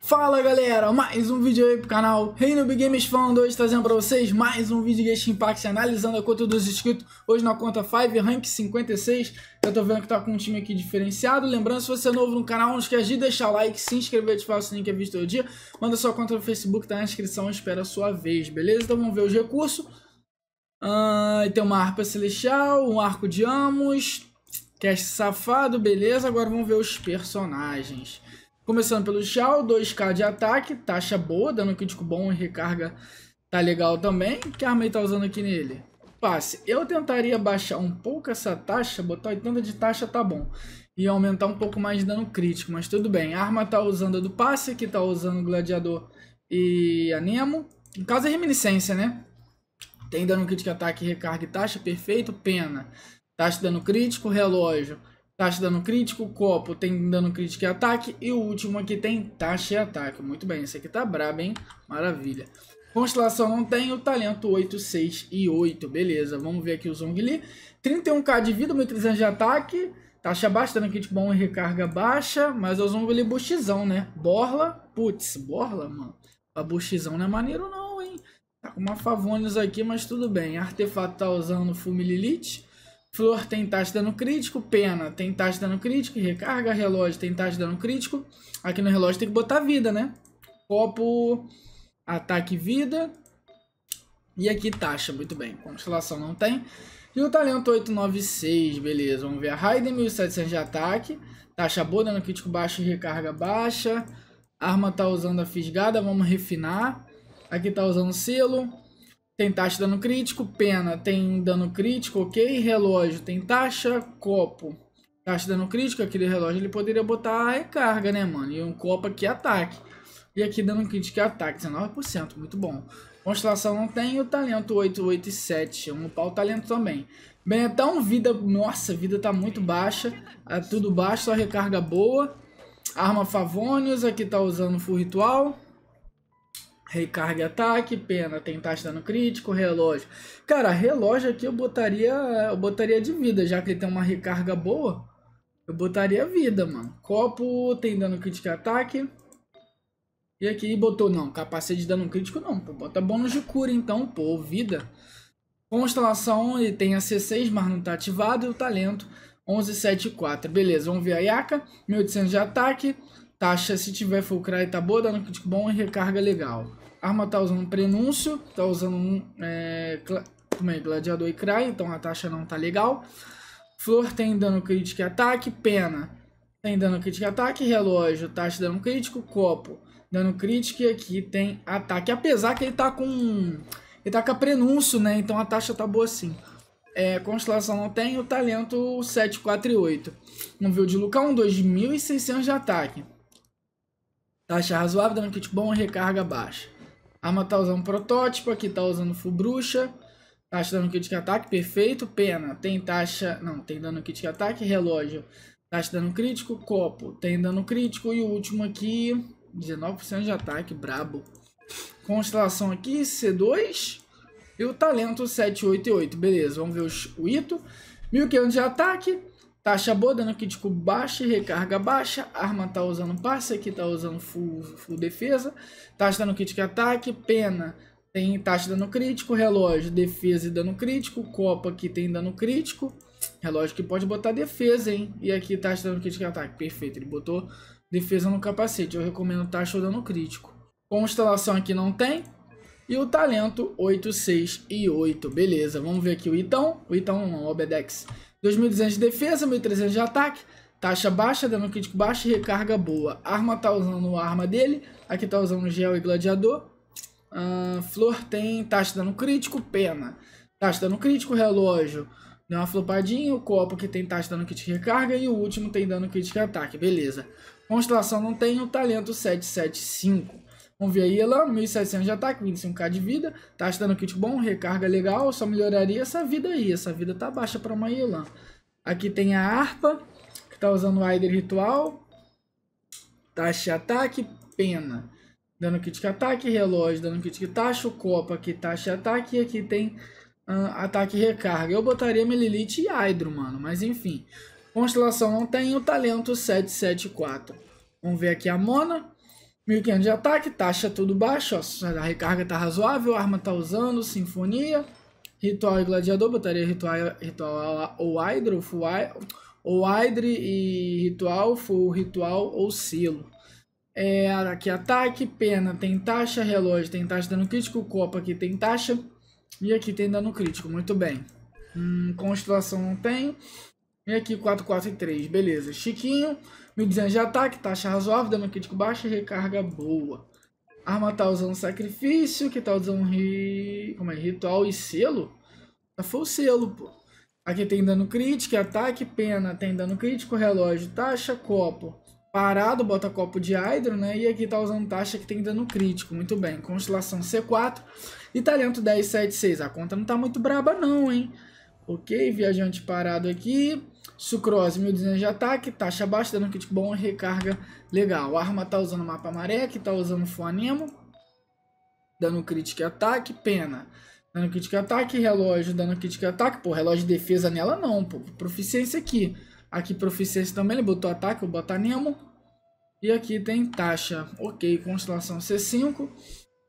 Fala galera, mais um vídeo aí pro canal Reino Big Games Fan trazendo pra vocês mais um vídeo de Genshin Impact analisando a conta dos inscritos hoje na conta 5, rank 56 eu tô vendo que tá com um time aqui diferenciado. Lembrando, se você é novo no canal, não esquece de deixar like, se inscrever, ativar o sininho que é visto todo dia. Manda sua conta no Facebook, tá na descrição, espera a sua vez, beleza? Então vamos ver os recursos. Ah, tem uma harpa celestial, um arco de amos, cast safado, beleza? Agora vamos ver os personagens. Começando pelo Xiao, 2k de ataque, taxa boa, dando crítico bom e recarga tá legal também. Que arma ele tá usando aqui nele? Passe. Eu tentaria baixar um pouco essa taxa, botar 80 de taxa tá bom. E aumentar um pouco mais de dano crítico, mas tudo bem. A arma tá usando a do passe, que tá usando o gladiador e a Nemo. No caso é reminiscência, né? Tem dano crítico, ataque, recarga e taxa, perfeito. Pena. Taxa de dano crítico, relógio. Taxa de dano crítico, copo tem dano crítico e ataque. E o último aqui tem taxa e ataque. Muito bem, esse aqui tá brabo, hein? Maravilha. Constelação não tem, o talento 8, 6 e 8. Beleza, vamos ver aqui o Zongli. 31k de vida, 1.300 de ataque. Taxa baixa, dano crítico bom e recarga baixa. Mas é o Zongli buchizão, né? Borla, putz, borla, mano. A tá buchizão não é maneiro não, hein? Tá com uma Favones aqui, mas tudo bem. Artefato tá usando Fumililit. Flor tem taxa de dano crítico, pena tem taxa de dano crítico, recarga, relógio tem taxa de dano crítico. Aqui no relógio tem que botar vida, né? Copo, ataque, vida. E aqui taxa, muito bem. Constelação não tem. E o talento 896, beleza. Vamos ver a Raiden 1700 de ataque. Taxa boa, dano crítico baixo e recarga baixa. Arma tá usando a fisgada, vamos refinar. Aqui tá usando selo tem taxa de dano crítico, pena tem dano crítico, ok? Relógio tem taxa, copo. Taxa de dano crítico, aquele relógio ele poderia botar a recarga, né, mano? E um copo aqui ataque. E aqui dano crítico é ataque, 19%, muito bom. Constelação não tem o talento 887. Vamos upar o talento também. bem então vida. Nossa, vida tá muito baixa. É tudo baixo, só recarga boa. Arma favonius aqui tá usando full ritual. Recarga e ataque, pena, tentar estar no crítico, relógio. Cara, relógio aqui eu botaria, eu botaria de vida, já que ele tem uma recarga boa. Eu botaria vida, mano. Copo tem dano crítico e ataque. E aqui botou, não, capacete de dano crítico não. Pô, bota bônus de cura então, pô, vida. Constelação, ele tem a C6, mas não tá ativado. E o talento, 1174. Beleza, vamos ver a Yaka. 1800 de ataque, Taxa, se tiver full cry, tá boa, dando crítico bom e recarga legal. Arma tá usando prenúncio, tá usando um é, é, gladiador e cry, então a taxa não tá legal. Flor tem dano crítico e ataque, pena tem dano crítico e ataque, relógio, taxa dano crítico, copo, dano crítico e aqui tem ataque. Apesar que ele tá com. Ele tá com a prenúncio, né? Então a taxa tá boa sim. É, constelação não tem, o talento 7, 4 e 8. Um viu de Lucão, 2.600 de ataque. Taxa razoável, dano kit bom, recarga baixa. arma tá usando protótipo, aqui tá usando full bruxa. Taxa dano kit de ataque, perfeito. Pena, tem taxa... Não, tem dano kit de ataque, relógio. Taxa dano crítico, copo, tem dano crítico. E o último aqui, 19% de ataque, brabo. Constelação aqui, C2. E o talento 788, beleza. Vamos ver os, o Ito. 1500 de ataque, Taxa boa, dano crítico baixa, recarga baixa, arma tá usando passe, aqui tá usando full, full defesa, taxa de dano crítico e ataque, pena tem taxa de dano crítico, relógio, defesa e dano crítico, copa aqui tem dano crítico, relógio que pode botar defesa, hein? E aqui taxa de dano crítico e ataque, perfeito, ele botou defesa no capacete, eu recomendo taxa ou dano crítico. Constelação aqui não tem, e o talento 8, 6 e 8, beleza, vamos ver aqui o Itão, o Itão não, o Obedex. 2.200 de defesa, 1.300 de ataque. Taxa baixa, dano crítico baixo e recarga boa. Arma tá usando a arma dele. Aqui tá usando gel e gladiador. Uh, flor tem taxa de dano crítico, pena. Taxa de dano crítico, relógio. Deu uma flopadinha. O copo que tem taxa de dano crítico e recarga. E o último tem dano crítico e ataque. Beleza. Constelação não tem. O talento 775. Vamos ver aí, ela 1.700 de ataque, 25k de vida. Tá dando kit bom, recarga legal. Só melhoraria essa vida aí. Essa vida tá baixa pra uma Elan. Aqui tem a harpa, que tá usando o Aider Ritual. Taxa de ataque, pena. Dando kit que ataque, relógio, dando kit que taxa, o copa aqui, taxa de ataque. E aqui tem uh, ataque e recarga. Eu botaria Melilite e Hydro, mano. Mas enfim. Constelação não tem o talento 774. Vamos ver aqui a Mona. 1500 de ataque, taxa tudo baixo, ó, a recarga tá razoável, a arma tá usando, sinfonia, ritual e gladiador, botaria ritual, ritual ou hydro, ou, full, ou e ritual, full ritual ou selo. É, aqui ataque, pena tem taxa, relógio tem taxa dano crítico, copa aqui tem taxa e aqui tem dano crítico, muito bem. Hum, constelação não tem, e aqui 4, 4 e 3, beleza. Chiquinho, 1.200 de ataque, taxa razoável, dano crítico baixa, recarga boa. Arma tá usando sacrifício, que tá usando ri... Como é? ritual e selo? Já foi o selo, pô. Aqui tem dano crítico, é ataque, pena, tem dano crítico, relógio, taxa, copo. Parado, bota copo de hidro, né? E aqui tá usando taxa que tem dano crítico. Muito bem. Constelação C4 e talento 1076. A conta não tá muito braba não, hein? Ok, viajante parado aqui sucrose, 1200 de ataque, taxa baixa, dando um kit bom, recarga legal. A arma tá usando mapa maré, que tá usando fonemo, dando crítica e ataque, pena. Dando crítica de ataque, relógio dando kit de ataque. Pô, relógio de defesa nela não, pô. Proficiência aqui. Aqui proficiência também, ele botou ataque, eu botar Nemo. E aqui tem taxa. Ok, constelação C5.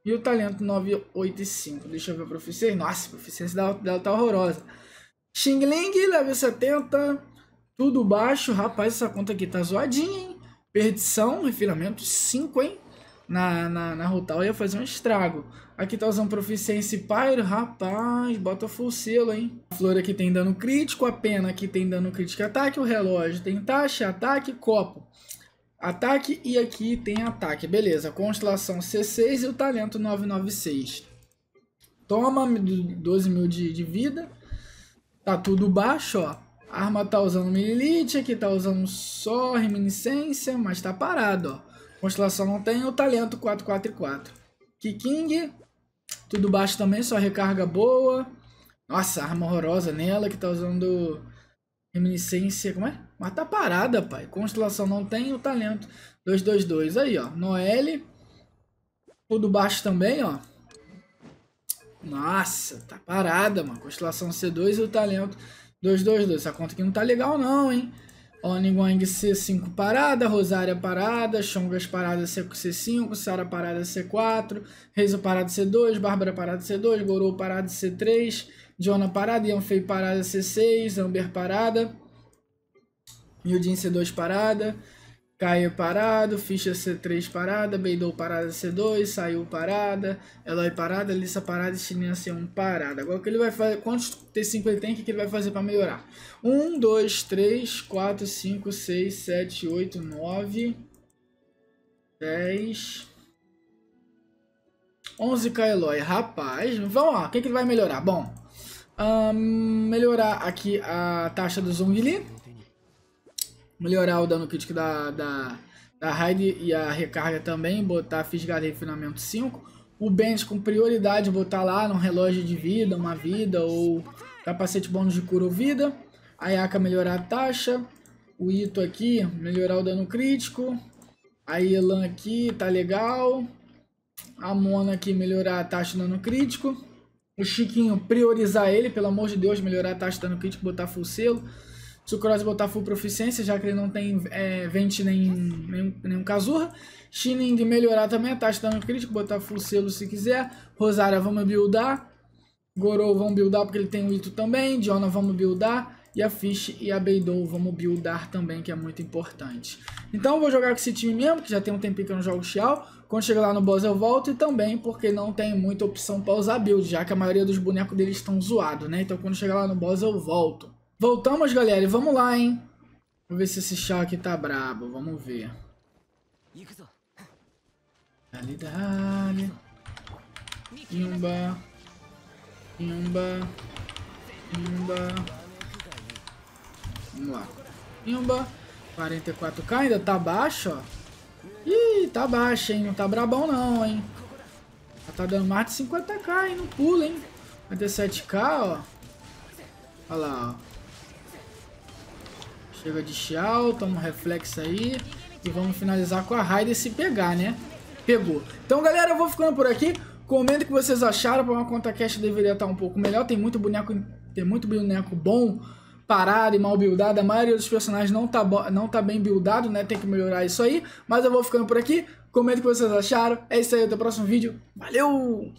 E o talento 985. Deixa eu ver a proficiência. Nossa, a proficiência dela, dela tá horrorosa. Xing Ling, level 70. Tudo baixo, rapaz, essa conta aqui tá zoadinha, hein? Perdição, refinamento 5, hein? Na, na, na Rutal ia fazer um estrago. Aqui tá usando proficiência e pyro, rapaz, bota full selo, hein? A flor aqui tem dano crítico, a pena aqui tem dano crítico ataque, o relógio tem taxa, ataque, copo. Ataque e aqui tem ataque, beleza. Constelação C6 e o talento 996. Toma 12 mil de, de vida. Tá tudo baixo, ó arma tá usando Mililite, aqui tá usando só Reminiscência, mas tá parado, ó. Constelação não tem, o talento 444. Kiking, tudo baixo também, só recarga boa. Nossa, arma horrorosa nela, que tá usando Reminiscência, como é? Mas tá parada, pai. Constelação não tem, o talento 222. Aí, ó, Noelle, tudo baixo também, ó. Nossa, tá parada, mano. Constelação C2 e o talento 2, 2, 2. Essa conta aqui não tá legal não, hein? Oniguang C5 parada, Rosária parada, Xongas parada C5, Sara parada C4, Reizo parada C2, Bárbara parada C2, Gorou parada C3, Diona parada, Yanfei parada C6, Amber parada, Yudin C2 parada, Caio é parado, ficha C3 parada, Beidou parada C2, saiu parada, Eloy parada, Lissa parada e Chininha C1 parada. Agora o que ele vai fazer? Quantos T5 ele tem? O que ele vai fazer para melhorar? 1, 2, 3, 4, 5, 6, 7, 8, 9, 10, 11 k Rapaz, vamos lá, o que, ele vai melhorar? Bom, hum, melhorar aqui a taxa do Zongli melhorar o dano crítico da, da, da raid e a recarga também, botar e refinamento 5. O Benz com prioridade botar lá no relógio de vida, uma vida ou capacete bônus de cura ou vida. A Yaka melhorar a taxa. O Ito aqui melhorar o dano crítico. A Elan aqui tá legal. A Mona aqui melhorar a taxa de dano crítico. O Chiquinho priorizar ele, pelo amor de Deus, melhorar a taxa de dano crítico, botar full selo. Se o Cross botar full proficiência, já que ele não tem é, vente nem, nem, nem Kazurra. Shinin de melhorar também a taxa de dano crítico, botar full selo se quiser. Rosária, vamos buildar. Gorou, vamos buildar porque ele tem o Ito também. Diona, vamos buildar. E a Fish e a Beidou, vamos buildar também, que é muito importante. Então vou jogar com esse time mesmo, que já tem um tempinho que eu não jogo Xiao. Quando chegar lá no boss eu volto e também porque não tem muita opção para usar build, já que a maioria dos bonecos deles estão zoados, né? Então quando chegar lá no boss eu volto. Voltamos, galera, e vamos lá, hein? Vamos ver se esse chá aqui tá brabo. Vamos ver. Dali, dali. Yumba. Yumba. Yumba. Vamos lá. Yumba. 44k, ainda tá baixo, ó. Ih, tá baixo, hein? Não tá brabão não, hein? Já tá dando mais de 50k, hein? Não pula, hein? 57k, ó. Olha lá, ó. Chega de Xiao, toma um reflexo aí. E vamos finalizar com a Raider se pegar, né? Pegou. Então, galera, eu vou ficando por aqui. Comenta o que vocês acharam. Para uma conta cash deveria estar um pouco melhor. Tem muito boneco, tem muito boneco bom parado e mal buildado. A maioria dos personagens não tá, não tá bem buildado, né? Tem que melhorar isso aí. Mas eu vou ficando por aqui. Comenta o que vocês acharam. É isso aí, até o próximo vídeo. Valeu!